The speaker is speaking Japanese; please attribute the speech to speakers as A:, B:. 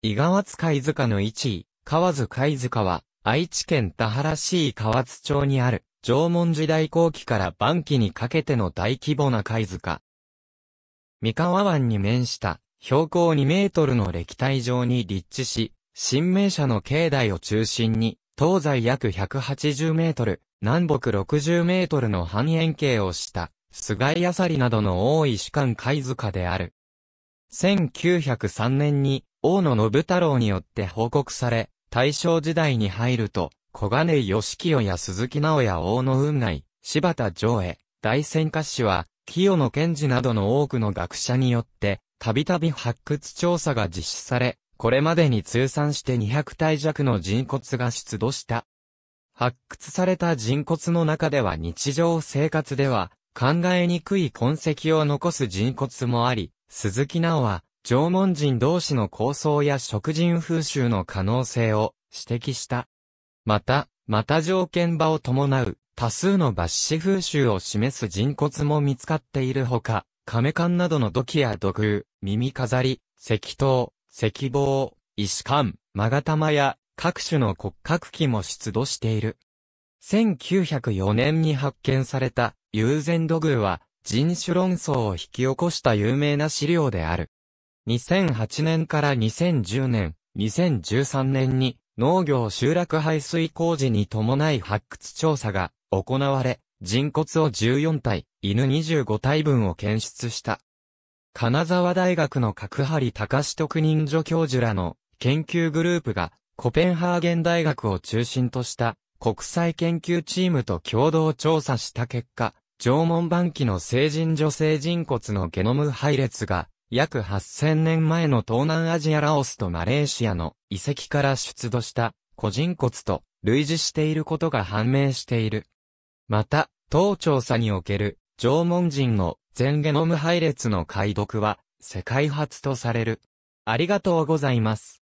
A: 伊川津貝塚の一位、河津貝塚は、愛知県田原市伊川津町にある、縄文時代後期から晩期にかけての大規模な貝塚。三河湾に面した、標高2メートルの歴代上に立地し、新名社の境内を中心に、東西約180メートル、南北60メートルの半円形をした、菅井あさりなどの多い主観貝塚である。1903年に、大野信太郎によって報告され、大正時代に入ると、小金井義清や鈴木直也大野雲内、柴田上へ、大仙歌氏は、清野賢治などの多くの学者によって、たびたび発掘調査が実施され、これまでに通算して200体弱の人骨が出土した。発掘された人骨の中では日常生活では考えにくい痕跡を残す人骨もあり、鈴木直は縄文人同士の構想や食人風習の可能性を指摘した。また、また条件場を伴う多数の抜歯風習を示す人骨も見つかっているほか、亀缶などの土器や土偶、耳飾り、石刀、石棒、石缶、勾玉や各種の骨格器も出土している。1904年に発見された友禅土偶は人種論争を引き起こした有名な資料である。2008年から2010年、2013年に農業集落排水工事に伴い発掘調査が行われ、人骨を14体、犬25体分を検出した。金沢大学の角張隆特任助教授らの研究グループがコペンハーゲン大学を中心とした国際研究チームと共同調査した結果、縄文晩期の成人女性人骨のゲノム配列が約8000年前の東南アジアラオスとマレーシアの遺跡から出土した個人骨と類似していることが判明している。また、当調査における縄文人の全ゲノム配列の解読は世界初とされる。ありがとうございます。